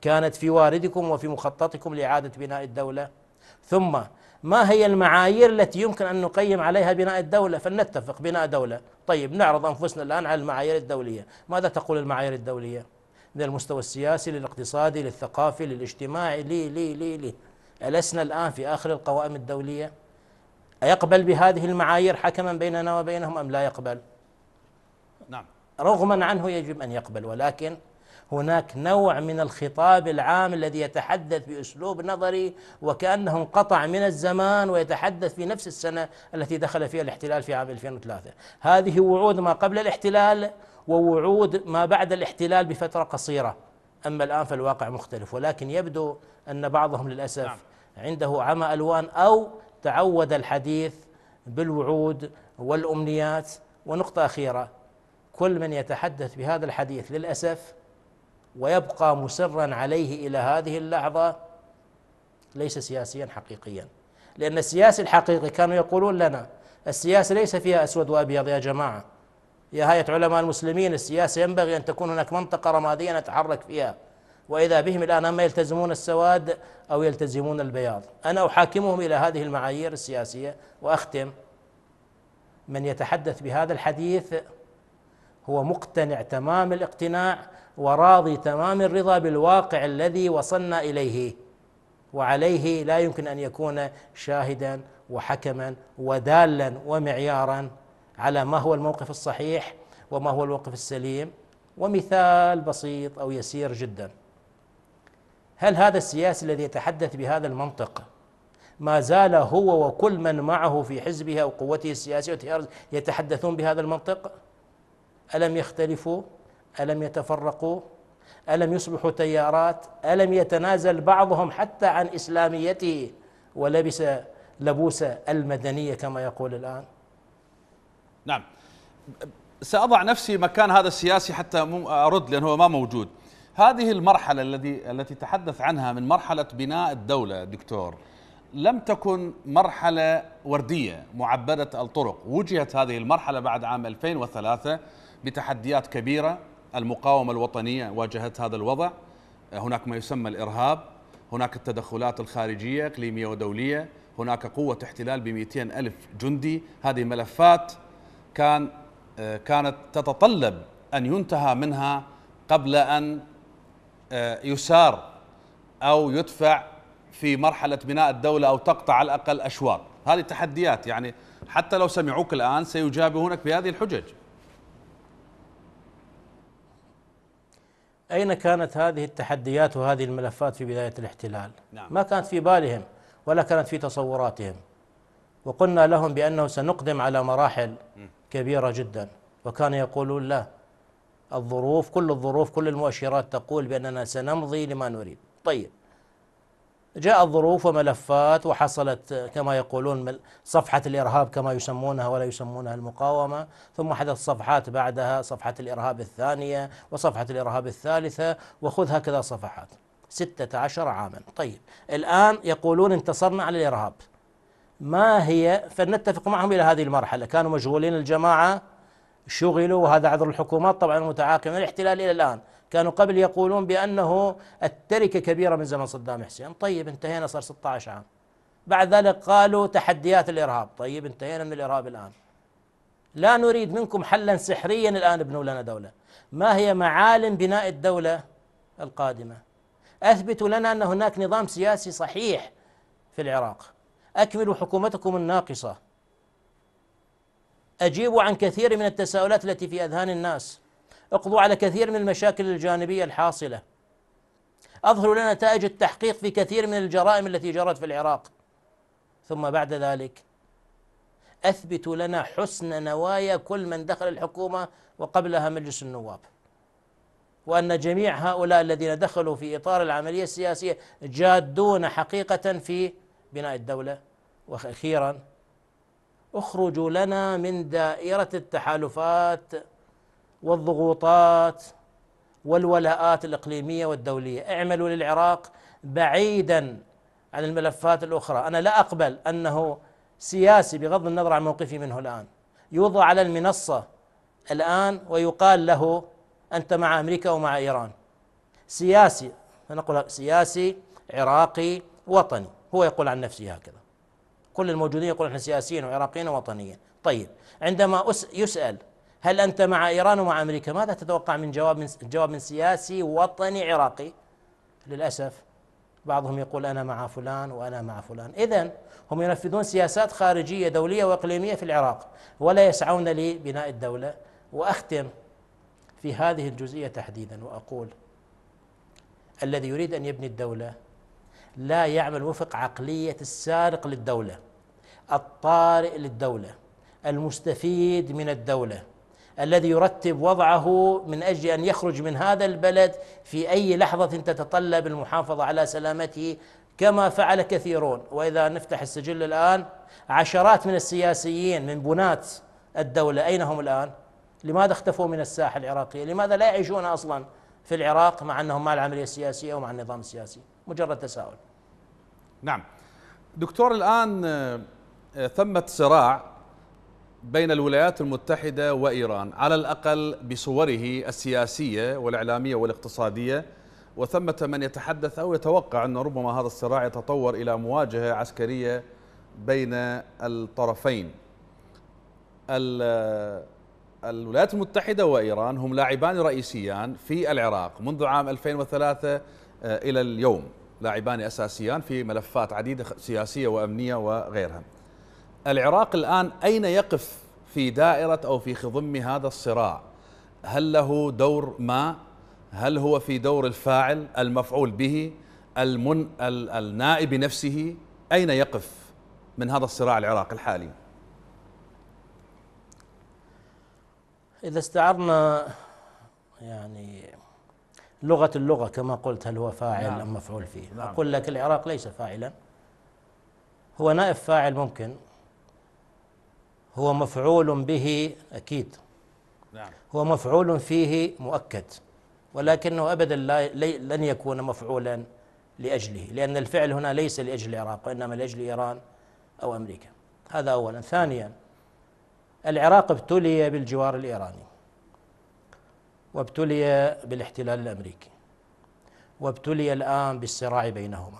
كانت في واردكم وفي مخططكم لاعاده بناء الدوله ثم ما هي المعايير التي يمكن ان نقيم عليها بناء الدوله فلنتفق بناء دوله طيب نعرض انفسنا الان على المعايير الدوليه ماذا تقول المعايير الدوليه من المستوى السياسي للاقتصادي للثقافي للاجتماعي لي لي لي لي ألسنا الآن في آخر القوائم الدولية أيقبل بهذه المعايير حكما بيننا وبينهم أم لا يقبل نعم رغما عنه يجب ان يقبل ولكن هناك نوع من الخطاب العام الذي يتحدث باسلوب نظري وكانه انقطع من الزمان ويتحدث في نفس السنه التي دخل فيها الاحتلال في عام 2003 هذه وعود ما قبل الاحتلال ووعود ما بعد الاحتلال بفتره قصيره اما الان فالواقع مختلف ولكن يبدو ان بعضهم للاسف نعم. عنده عمى الوان او تعود الحديث بالوعود والامنيات ونقطه اخيره كل من يتحدث بهذا الحديث للاسف ويبقى مصرا عليه الى هذه اللحظه ليس سياسيا حقيقيا لان السياسي الحقيقي كانوا يقولون لنا السياسه ليس فيها اسود وابيض يا جماعه يا هيئه علماء المسلمين السياسه ينبغي ان تكون هناك منطقه رماديه نتحرك فيها واذا بهم الان اما يلتزمون السواد او يلتزمون البياض انا احاكمهم الى هذه المعايير السياسيه واختم من يتحدث بهذا الحديث هو مقتنع تمام الاقتناع وراضي تمام الرضا بالواقع الذي وصلنا اليه وعليه لا يمكن ان يكون شاهدا وحكما ودالا ومعيارا على ما هو الموقف الصحيح وما هو الموقف السليم ومثال بسيط او يسير جدا هل هذا السياسي الذي يتحدث بهذا المنطق ما زال هو وكل من معه في حزبه او قوته السياسيه يتحدثون بهذا المنطق؟ ألم يختلفوا ألم يتفرقوا ألم يصبحوا تيارات ألم يتنازل بعضهم حتى عن إسلاميته ولبس لبوس المدنية كما يقول الآن نعم سأضع نفسي مكان هذا السياسي حتى أرد لأنه هو ما موجود هذه المرحلة الذي التي تحدث عنها من مرحلة بناء الدولة دكتور لم تكن مرحلة وردية معبدة الطرق وجهت هذه المرحلة بعد عام 2003 بتحديات كبيرة المقاومة الوطنية واجهت هذا الوضع هناك ما يسمى الإرهاب هناك التدخلات الخارجية إقليمية ودولية هناك قوة احتلال ب ألف جندي هذه ملفات كان آه، كانت تتطلب أن ينتهى منها قبل أن آه، يسار أو يدفع في مرحلة بناء الدولة أو تقطع على الأقل أشواط هذه تحديات يعني حتى لو سمعوك الآن سيجابهونك بهذه الحجج أين كانت هذه التحديات وهذه الملفات في بداية الاحتلال نعم. ما كانت في بالهم ولا كانت في تصوراتهم وقلنا لهم بأنه سنقدم على مراحل كبيرة جدا وكان يقولون لا الظروف كل الظروف كل المؤشرات تقول بأننا سنمضي لما نريد طيب جاءت ظروف وملفات وحصلت كما يقولون صفحة الإرهاب كما يسمونها ولا يسمونها المقاومة ثم حدث صفحات بعدها صفحة الإرهاب الثانية وصفحة الإرهاب الثالثة وخذ هكذا صفحات ستة عشر عاما طيب الآن يقولون انتصرنا على الإرهاب ما هي فلنتفق معهم إلى هذه المرحلة كانوا مشغولين الجماعة شغلوا وهذا عذر الحكومات طبعا متعاقبة الاحتلال إلى الآن كانوا قبل يقولون بأنه التركة كبيرة من زمن صدام حسين طيب انتهينا صار 16 عام بعد ذلك قالوا تحديات الإرهاب طيب انتهينا من الإرهاب الآن لا نريد منكم حلا سحريا الآن ابنوا لنا دولة ما هي معالم بناء الدولة القادمة أثبتوا لنا أن هناك نظام سياسي صحيح في العراق أكملوا حكومتكم الناقصة أجيبوا عن كثير من التساؤلات التي في أذهان الناس اقضوا على كثير من المشاكل الجانبية الحاصلة أظهروا لنا نتائج التحقيق في كثير من الجرائم التي جرت في العراق ثم بعد ذلك أثبتوا لنا حسن نوايا كل من دخل الحكومة وقبلها مجلس النواب وأن جميع هؤلاء الذين دخلوا في إطار العملية السياسية جادون حقيقة في بناء الدولة وأخيرا اخرجوا لنا من دائرة التحالفات والضغوطات والولاءات الاقليميه والدوليه، اعملوا للعراق بعيدا عن الملفات الاخرى، انا لا اقبل انه سياسي بغض النظر عن موقفي منه الان، يوضع على المنصه الان ويقال له انت مع امريكا ومع ايران. سياسي أقول سياسي عراقي وطني، هو يقول عن نفسه هكذا. كل الموجودين يقول احنا سياسيين وعراقيين ووطنيين، طيب عندما يسال هل أنت مع إيران ومع أمريكا ماذا تتوقع من جواب من جواب من سياسي وطني عراقي للأسف بعضهم يقول أنا مع فلان وأنا مع فلان إذا هم ينفذون سياسات خارجية دولية وإقليمية في العراق ولا يسعون لبناء الدولة وأختم في هذه الجزئية تحديدا وأقول الذي يريد أن يبني الدولة لا يعمل وفق عقلية السارق للدولة الطارئ للدولة المستفيد من الدوله الذي يرتب وضعه من اجل ان يخرج من هذا البلد في اي لحظه تتطلب المحافظه على سلامته كما فعل كثيرون واذا نفتح السجل الان عشرات من السياسيين من بنات الدوله اين هم الان؟ لماذا اختفوا من الساحه العراقيه؟ لماذا لا يعيشون اصلا في العراق مع انهم مع العمليه السياسيه ومع النظام السياسي؟ مجرد تساؤل. نعم. دكتور الان آه، ثمه صراع بين الولايات المتحدة وإيران على الأقل بصوره السياسية والإعلامية والاقتصادية وثمة من يتحدث أو يتوقع أن ربما هذا الصراع يتطور إلى مواجهة عسكرية بين الطرفين الولايات المتحدة وإيران هم لاعبان رئيسيان في العراق منذ عام 2003 آه، إلى اليوم لاعبان أساسيان في ملفات عديدة سياسية وأمنية وغيرها العراق الآن أين يقف في دائرة أو في خضم هذا الصراع هل له دور ما هل هو في دور الفاعل المفعول به المن... ال... النائب نفسه أين يقف من هذا الصراع العراقي الحالي إذا استعرنا يعني لغة اللغة كما قلت هل هو فاعل نعم. أم مفعول فيه نعم. أقول لك العراق ليس فاعلا هو نائب فاعل ممكن هو مفعول به أكيد نعم. هو مفعول فيه مؤكد ولكنه أبدا لا لن يكون مفعولا لأجله لأن الفعل هنا ليس لأجل العراق وإنما لأجل إيران أو أمريكا هذا أولا ثانيا العراق ابتلي بالجوار الإيراني وابتلي بالاحتلال الأمريكي وابتلي الآن بالصراع بينهما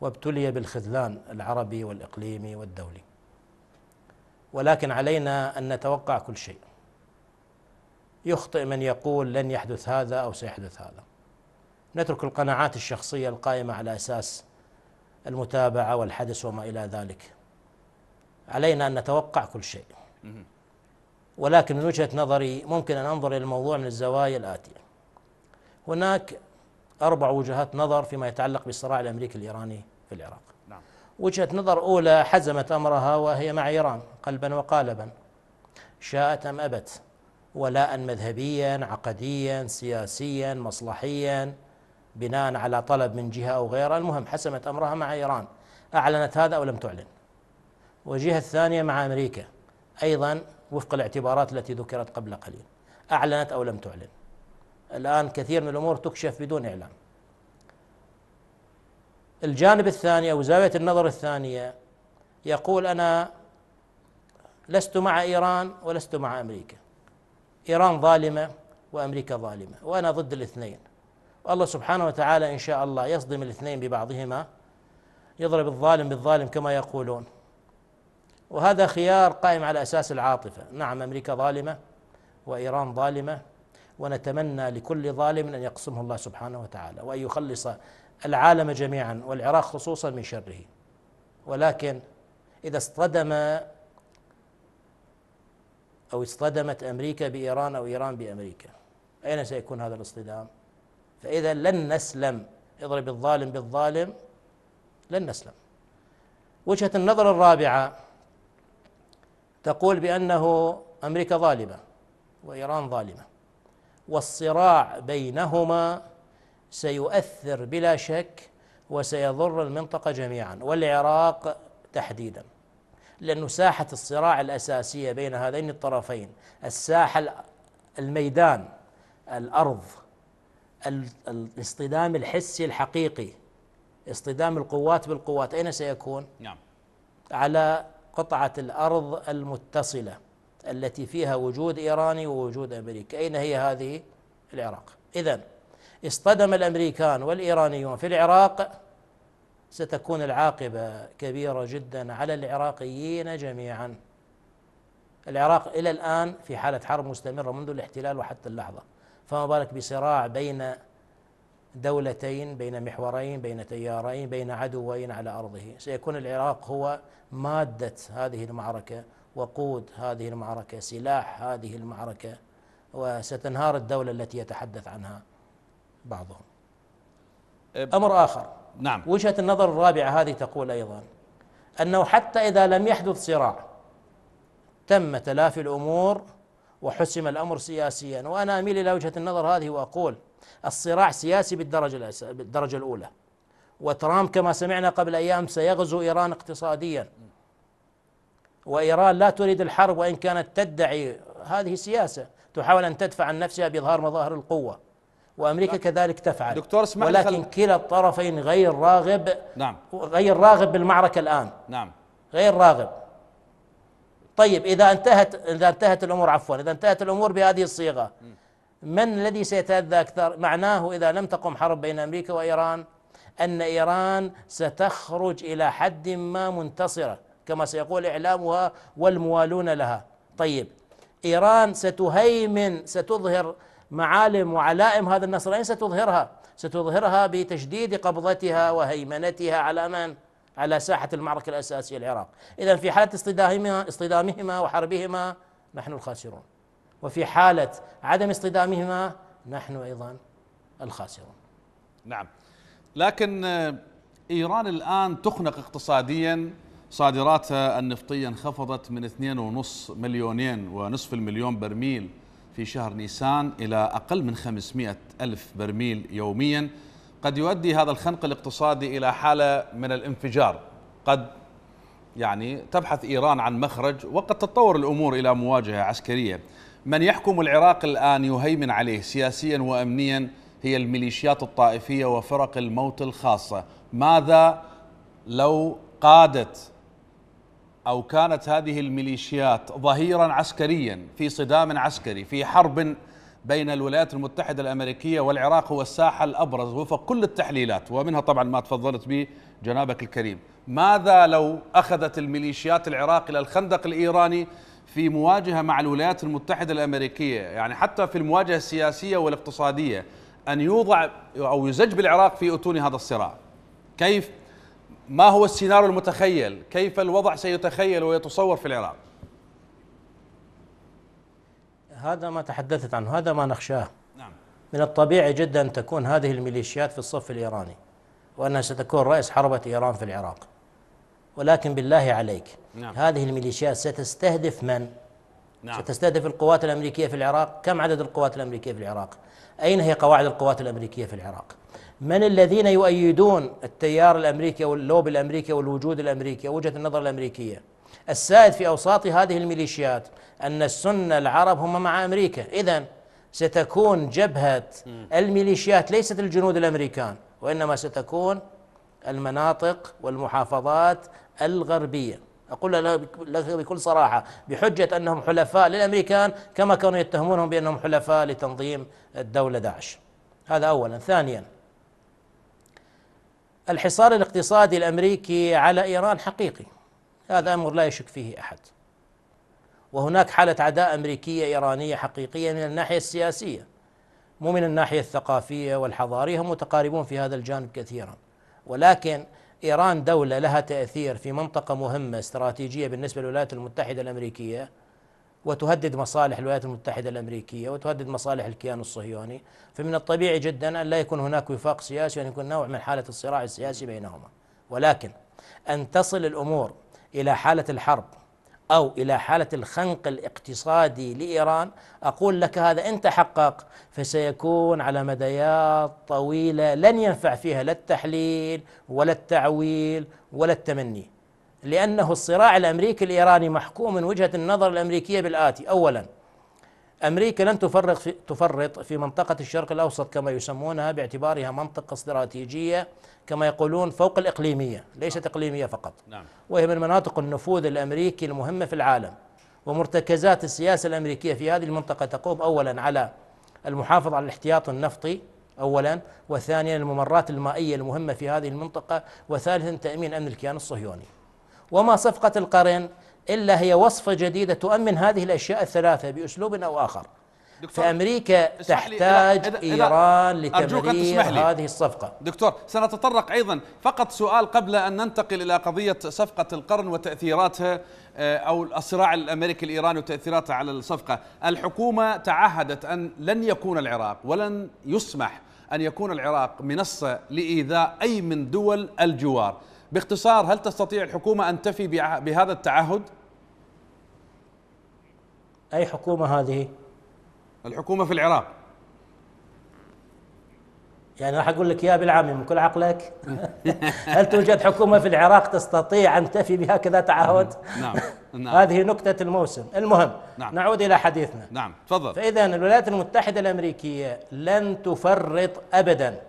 وابتلي بالخذلان العربي والإقليمي والدولي ولكن علينا ان نتوقع كل شيء يخطئ من يقول لن يحدث هذا او سيحدث هذا نترك القناعات الشخصيه القائمه على اساس المتابعه والحدث وما الى ذلك علينا ان نتوقع كل شيء ولكن من وجهه نظري ممكن ان انظر الى الموضوع من الزوايا الاتيه هناك اربع وجهات نظر فيما يتعلق بالصراع الامريكي الايراني في العراق وجهة نظر أولى حزمت أمرها وهي مع إيران قلبا وقالبا شاءت أم أبت ولاء مذهبيا عقديا سياسيا مصلحيا بناء على طلب من جهة أو غيرها المهم حسمت أمرها مع إيران أعلنت هذا أو لم تعلن والجهة الثانية مع أمريكا أيضا وفق الاعتبارات التي ذكرت قبل قليل أعلنت أو لم تعلن الآن كثير من الأمور تكشف بدون إعلان الجانب الثاني أو زاوية النظر الثانية يقول أنا لست مع إيران ولست مع أمريكا إيران ظالمة وأمريكا ظالمة وأنا ضد الاثنين والله سبحانه وتعالى إن شاء الله يصدم الاثنين ببعضهما يضرب الظالم بالظالم كما يقولون وهذا خيار قائم على أساس العاطفة نعم أمريكا ظالمة وإيران ظالمة ونتمنى لكل ظالم أن يقسمه الله سبحانه وتعالى وأن يخلص العالم جميعا والعراق خصوصا من شره ولكن اذا اصطدم او اصطدمت امريكا بايران او ايران بامريكا اين سيكون هذا الاصطدام؟ فاذا لن نسلم اضرب الظالم بالظالم لن نسلم وجهه النظر الرابعه تقول بانه امريكا ظالمه وايران ظالمه والصراع بينهما سيؤثر بلا شك وسيضر المنطقة جميعا والعراق تحديدا لأن ساحة الصراع الأساسية بين هذين الطرفين الساحة الميدان الأرض الاصطدام الحسي الحقيقي اصطدام القوات بالقوات أين سيكون؟ نعم على قطعة الأرض المتصلة التي فيها وجود إيراني ووجود أمريكي أين هي هذه؟ العراق إذا اصطدم الامريكان والايرانيون في العراق ستكون العاقبه كبيره جدا على العراقيين جميعا العراق الى الان في حاله حرب مستمره منذ الاحتلال وحتى اللحظه فما بالك بصراع بين دولتين بين محورين بين تيارين بين عدوين على ارضه سيكون العراق هو ماده هذه المعركه وقود هذه المعركه سلاح هذه المعركه وستنهار الدوله التي يتحدث عنها بعضهم أمر آخر نعم وجهة النظر الرابعة هذه تقول أيضا أنه حتى إذا لم يحدث صراع تم تلافي الأمور وحسم الأمر سياسيا وأنا أميل إلى وجهة النظر هذه وأقول الصراع سياسي بالدرجة بالدرجة الأولى وترامب كما سمعنا قبل أيام سيغزو إيران اقتصاديا وإيران لا تريد الحرب وإن كانت تدعي هذه سياسة تحاول أن تدفع عن نفسها بإظهار مظاهر القوة وامريكا كذلك تفعل دكتور اسمح ولكن خل... كلا الطرفين غير راغب نعم غير راغب بالمعركه الان نعم غير راغب طيب اذا انتهت اذا انتهت الامور عفوا اذا انتهت الامور بهذه الصيغه من الذي سيتاذى اكثر؟ معناه اذا لم تقم حرب بين امريكا وايران ان ايران ستخرج الى حد ما منتصره كما سيقول اعلامها والموالون لها. طيب ايران ستهيمن ستظهر معالم وعلائم هذا أين ستظهرها ستظهرها بتشديد قبضتها وهيمنتها على من؟ على ساحة المعركة الأساسية العراق إذا في حالة اصطدامهما, اصطدامهما وحربهما نحن الخاسرون وفي حالة عدم اصطدامهما نحن أيضا الخاسرون نعم لكن آه، إيران الآن تخنق اقتصاديا صادراتها النفطية انخفضت من 2.5 مليونين ونصف المليون برميل في شهر نيسان إلى أقل من 500 ألف برميل يوميا قد يؤدي هذا الخنق الاقتصادي إلى حالة من الانفجار قد يعني تبحث إيران عن مخرج وقد تتطور الأمور إلى مواجهة عسكرية من يحكم العراق الآن يهيمن عليه سياسيا وأمنيا هي الميليشيات الطائفية وفرق الموت الخاصة ماذا لو قادت أو كانت هذه الميليشيات ظهيرا عسكريا في صدام عسكري في حرب بين الولايات المتحدة الأمريكية والعراق هو الساحة الأبرز وفق كل التحليلات ومنها طبعا ما تفضلت به جنابك الكريم ماذا لو أخذت الميليشيات العراق إلى الخندق الإيراني في مواجهة مع الولايات المتحدة الأمريكية يعني حتى في المواجهة السياسية والاقتصادية أن يوضع أو يزج بالعراق في أتون هذا الصراع كيف ما هو السيناريو المتخيل كيف الوضع سيتخيل ويتصور في العراق هذا ما تحدثت عنه هذا ما نخشاه نعم. من الطبيعي جدا أن تكون هذه الميليشيات في الصف الإيراني وأنها ستكون رئيس حربة إيران في العراق ولكن بالله عليك نعم. هذه الميليشيات ستستهدف من؟ نعم. ستستهدف القوات الأمريكية في العراق كم عدد القوات الأمريكية في العراق؟ أين هي قواعد القوات الأمريكية في العراق؟ من الذين يؤيدون التيار الامريكي واللوب الامريكي والوجود الامريكي وجهه النظر الامريكيه السائد في اوساط هذه الميليشيات ان السنه العرب هم مع امريكا اذا ستكون جبهه الميليشيات ليست الجنود الامريكان وانما ستكون المناطق والمحافظات الغربيه اقول لك بكل صراحه بحجه انهم حلفاء للامريكان كما كانوا يتهمونهم بانهم حلفاء لتنظيم الدوله داعش هذا اولا ثانيا الحصار الاقتصادي الامريكي على ايران حقيقي هذا امر لا يشك فيه احد وهناك حاله عداء امريكيه ايرانيه حقيقيه من الناحيه السياسيه مو من الناحيه الثقافيه والحضاريه هم متقاربون في هذا الجانب كثيرا ولكن ايران دوله لها تاثير في منطقه مهمه استراتيجيه بالنسبه للولايات المتحده الامريكيه وتهدد مصالح الولايات المتحدة الأمريكية وتهدد مصالح الكيان الصهيوني فمن الطبيعي جدا أن لا يكون هناك وفاق سياسي وأن يكون نوع من حالة الصراع السياسي بينهما ولكن أن تصل الأمور إلى حالة الحرب أو إلى حالة الخنق الاقتصادي لإيران أقول لك هذا إن تحقق فسيكون على مديات طويلة لن ينفع فيها لا التحليل ولا التعويل ولا التمني لأنه الصراع الأمريكي الإيراني محكوم من وجهة النظر الأمريكية بالآتي أولا أمريكا لن تفرق في تفرط في منطقة الشرق الأوسط كما يسمونها باعتبارها منطقة استراتيجية كما يقولون فوق الإقليمية ليست نعم. إقليمية فقط نعم. وهي من مناطق النفوذ الأمريكي المهمة في العالم ومرتكزات السياسة الأمريكية في هذه المنطقة تقوم أولا على المحافظة على الاحتياط النفطي اولا وثانيا الممرات المائيه المهمه في هذه المنطقه وثالثا تامين امن الكيان الصهيوني وما صفقة القرن إلا هي وصفة جديدة تؤمن هذه الأشياء الثلاثة بأسلوب أو آخر دكتور فأمريكا تحتاج إلى إيران لتمرير هذه الصفقة دكتور سنتطرق أيضا فقط سؤال قبل أن ننتقل إلى قضية صفقة القرن وتأثيراتها آه، أو الصراع الأمريكي الإيراني وتأثيراته على الصفقة الحكومة تعهدت أن لن يكون العراق ولن يسمح أن يكون العراق منصة لإيذاء أي من دول الجوار باختصار هل تستطيع الحكومة أن تفي بهذا التعهد؟ أي حكومة هذه؟ الحكومة في العراق يعني راح أقول لك يا بالعامي من كل عقلك هل توجد حكومة في العراق تستطيع أن تفي بهكذا تعهد؟ نعم, نعم. هذه نكتة الموسم المهم نعم. نعود إلى حديثنا نعم تفضل فإذا الولايات المتحدة الأمريكية لن تفرط أبداً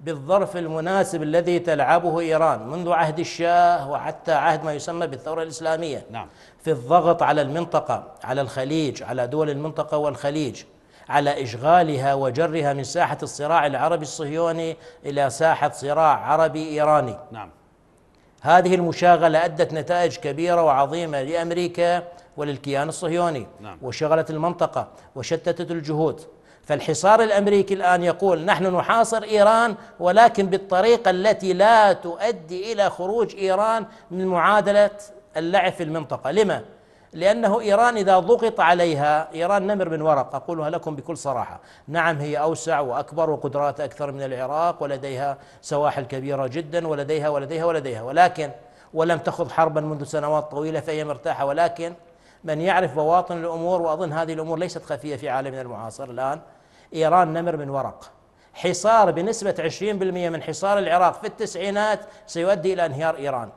بالظرف المناسب الذي تلعبه إيران منذ عهد الشاه وحتى عهد ما يسمى بالثورة الإسلامية نعم. في الضغط على المنطقة على الخليج على دول المنطقة والخليج على إشغالها وجرها من ساحة الصراع العربي الصهيوني إلى ساحة صراع عربي إيراني نعم. هذه المشاغلة أدت نتائج كبيرة وعظيمة لأمريكا وللكيان الصهيوني نعم. وشغلت المنطقة وشتتت الجهود فالحصار الامريكي الان يقول نحن نحاصر ايران ولكن بالطريقه التي لا تؤدي الى خروج ايران من معادله اللعب في المنطقه، لما؟ لأنه إيران إذا ضغط عليها إيران نمر من ورق أقولها لكم بكل صراحة نعم هي أوسع وأكبر وقدرات أكثر من العراق ولديها سواحل كبيرة جدا ولديها ولديها ولديها ولكن ولم تخض حربا منذ سنوات طويلة فهي مرتاحة ولكن من يعرف بواطن الأمور وأظن هذه الأمور ليست خفية في عالمنا المعاصر الآن إيران نمر من ورق حصار بنسبة 20% من حصار العراق في التسعينات سيؤدي إلى انهيار إيران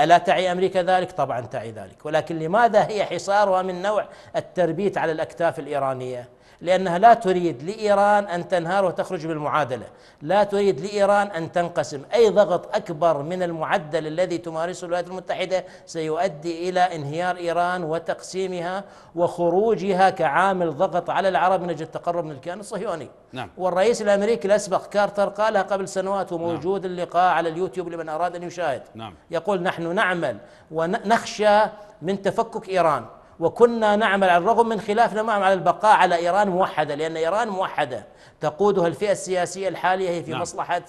ألا تعي أمريكا ذلك؟ طبعا تعي ذلك ولكن لماذا هي حصارها من نوع التربيت على الأكتاف الإيرانية؟ لأنها لا تريد لإيران أن تنهار وتخرج بالمعادلة لا تريد لإيران أن تنقسم أي ضغط أكبر من المعدل الذي تمارسه الولايات المتحدة سيؤدي إلى انهيار إيران وتقسيمها وخروجها كعامل ضغط على العرب من أجل التقرب من الكيان الصهيوني نعم. والرئيس الأمريكي الأسبق كارتر قالها قبل سنوات نعم. وموجود نعم. اللقاء على اليوتيوب لمن أراد أن يشاهد نعم. يقول نحن نعمل ونخشى من تفكك إيران وكنا نعمل على الرغم من خلافنا معهم على البقاء على إيران موحدة لأن إيران موحدة تقودها الفئة السياسية الحالية هي في نعم. مصلحة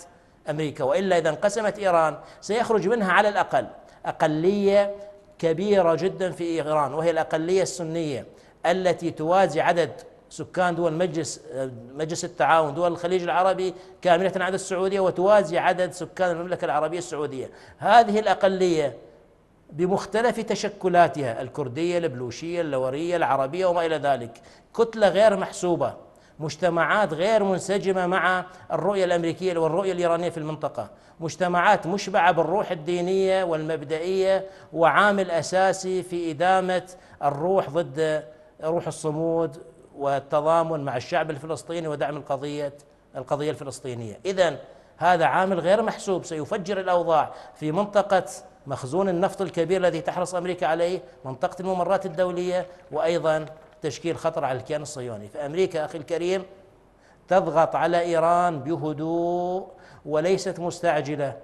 أمريكا وإلا إذا انقسمت إيران سيخرج منها على الأقل أقلية كبيرة جدا في إيران وهي الأقلية السنية التي توازي عدد سكان دول مجلس مجلس التعاون دول الخليج العربي كاملة عدد السعودية وتوازي عدد سكان المملكة العربية السعودية هذه الأقلية بمختلف تشكلاتها الكردية البلوشية اللورية العربية وما إلى ذلك كتلة غير محسوبة مجتمعات غير منسجمة مع الرؤية الأمريكية والرؤية الإيرانية في المنطقة مجتمعات مشبعة بالروح الدينية والمبدئية وعامل أساسي في إدامة الروح ضد روح الصمود والتضامن مع الشعب الفلسطيني ودعم القضية القضية الفلسطينية إذا هذا عامل غير محسوب سيفجر الأوضاع في منطقة مخزون النفط الكبير الذي تحرص امريكا عليه منطقه الممرات الدوليه وايضا تشكيل خطر على الكيان الصهيوني فامريكا اخي الكريم تضغط على ايران بهدوء وليست مستعجله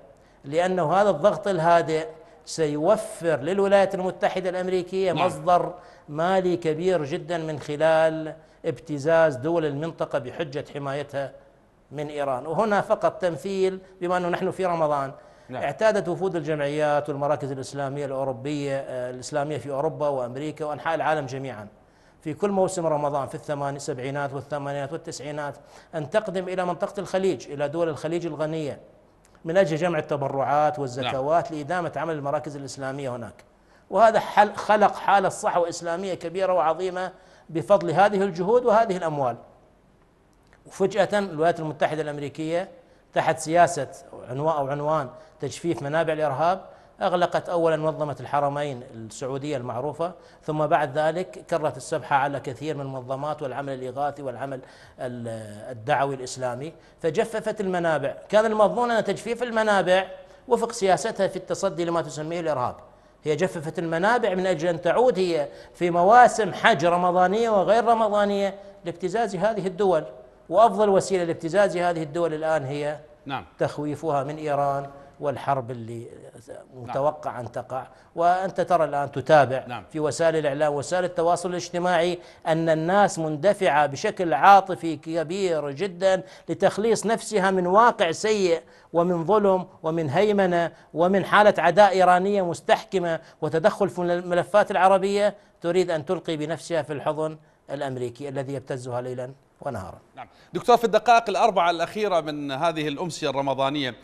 لانه هذا الضغط الهادئ سيوفر للولايات المتحده الامريكيه نعم. مصدر مالي كبير جدا من خلال ابتزاز دول المنطقه بحجه حمايتها من ايران وهنا فقط تمثيل بما انه نحن في رمضان نعم. اعتادت وفود الجمعيات والمراكز الإسلامية الأوروبية آه، الإسلامية في أوروبا وأمريكا وأنحاء العالم جميعا في كل موسم رمضان في الثماني السبعينات والثمانينات والتسعينات أن تقدم إلى منطقة الخليج إلى دول الخليج الغنية من أجل جمع التبرعات والزكوات نعم. لإدامة عمل المراكز الإسلامية هناك وهذا حل خلق حالة صحوة إسلامية كبيرة وعظيمة بفضل هذه الجهود وهذه الأموال وفجأة الولايات المتحدة الأمريكية تحت سياسة أو عنوان تجفيف منابع الإرهاب أغلقت أولا منظمة الحرمين السعودية المعروفة ثم بعد ذلك كرت السبحة على كثير من المنظمات والعمل الإغاثي والعمل الدعوي الإسلامي فجففت المنابع كان المضمون أن تجفيف المنابع وفق سياستها في التصدي لما تسميه الإرهاب هي جففت المنابع من أجل أن تعود هي في مواسم حج رمضانية وغير رمضانية لابتزاز هذه الدول وأفضل وسيلة لابتزاز هذه الدول الآن هي نعم. تخويفها من إيران والحرب اللي متوقع نعم. أن تقع وأنت ترى الآن تتابع نعم. في وسائل الإعلام وسائل التواصل الاجتماعي أن الناس مندفعة بشكل عاطفي كبير جدا لتخليص نفسها من واقع سيء ومن ظلم ومن هيمنة ومن حالة عداء إيرانية مستحكمة وتدخل في الملفات العربية تريد أن تلقي بنفسها في الحضن الأمريكي الذي يبتزها ليلا ونهارا نعم دكتور في الدقائق الأربعة الأخيرة من هذه الأمسية الرمضانية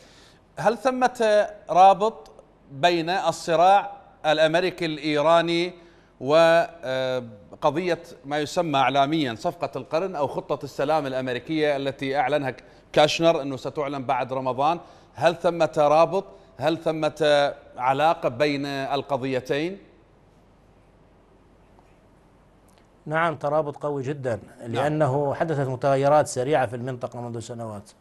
هل ثمة رابط بين الصراع الأمريكي الإيراني وقضية آه، ما يسمى إعلاميا صفقة القرن أو خطة السلام الأمريكية التي أعلنها كاشنر أنه ستعلن بعد رمضان هل ثمة رابط هل ثمة علاقة بين القضيتين؟ نعم ترابط قوي جدا نعم. لأنه نعم. حدثت متغيرات سريعة في المنطقة منذ سنوات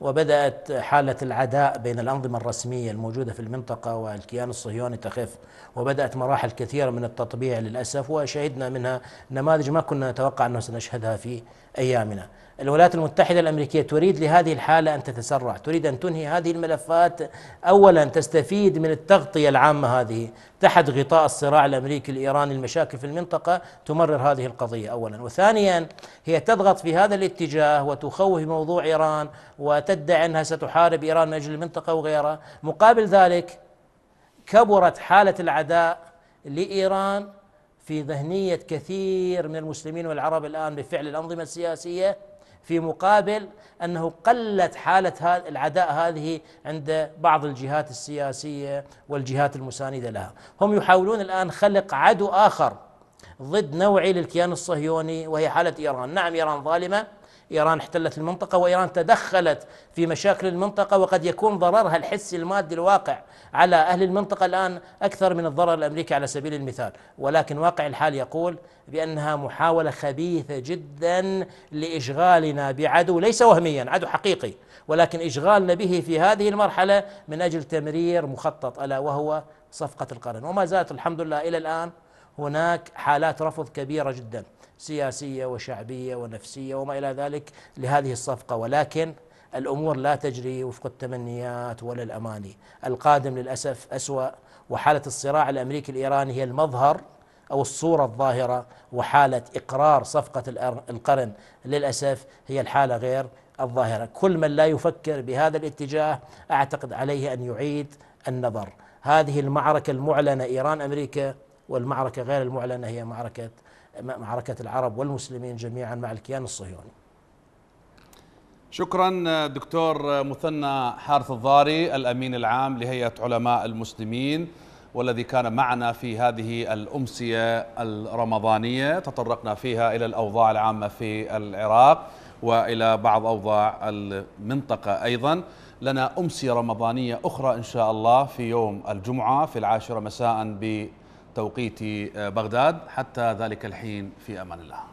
وبدأت حالة العداء بين الأنظمة الرسمية الموجودة في المنطقة والكيان الصهيوني تخف وبدأت مراحل كثيرة من التطبيع للأسف وشهدنا منها نماذج ما كنا نتوقع أنه سنشهدها في أيامنا الولايات المتحدة الأمريكية تريد لهذه الحالة أن تتسرع تريد أن تنهي هذه الملفات أولا تستفيد من التغطية العامة هذه تحت غطاء الصراع الأمريكي الإيراني المشاكل في المنطقة تمرر هذه القضية أولا وثانيا هي تضغط في هذا الاتجاه وتخوف موضوع إيران وتدعي أنها ستحارب إيران من أجل المنطقة وغيرها مقابل ذلك كبرت حالة العداء لإيران في ذهنية كثير من المسلمين والعرب الآن بفعل الأنظمة السياسية في مقابل انه قلت حاله العداء هذه عند بعض الجهات السياسيه والجهات المسانده لها، هم يحاولون الان خلق عدو اخر ضد نوعي للكيان الصهيوني وهي حاله ايران، نعم ايران ظالمه إيران احتلت المنطقة وإيران تدخلت في مشاكل المنطقة وقد يكون ضررها الحسي المادي الواقع على أهل المنطقة الآن أكثر من الضرر الأمريكي على سبيل المثال ولكن واقع الحال يقول بأنها محاولة خبيثة جدا لإشغالنا بعدو ليس وهميا عدو حقيقي ولكن إشغالنا به في هذه المرحلة من أجل تمرير مخطط ألا وهو صفقة القرن وما زالت الحمد لله إلى الآن هناك حالات رفض كبيرة جدا سياسية وشعبية ونفسية وما إلى ذلك لهذه الصفقة ولكن الأمور لا تجري وفق التمنيات ولا الأماني القادم للأسف أسوأ وحالة الصراع الأمريكي الإيراني هي المظهر أو الصورة الظاهرة وحالة إقرار صفقة القرن للأسف هي الحالة غير الظاهرة كل من لا يفكر بهذا الاتجاه أعتقد عليه أن يعيد النظر هذه المعركة المعلنة إيران أمريكا والمعركة غير المعلنة هي معركة معركة العرب والمسلمين جميعا مع الكيان الصهيوني شكرا دكتور مثنى حارث الضاري الأمين العام لهيئة علماء المسلمين والذي كان معنا في هذه الأمسية الرمضانية تطرقنا فيها إلى الأوضاع العامة في العراق وإلى بعض أوضاع المنطقة أيضا لنا أمسية رمضانية أخرى إن شاء الله في يوم الجمعة في العاشرة مساء ب توقيت بغداد حتى ذلك الحين في امان الله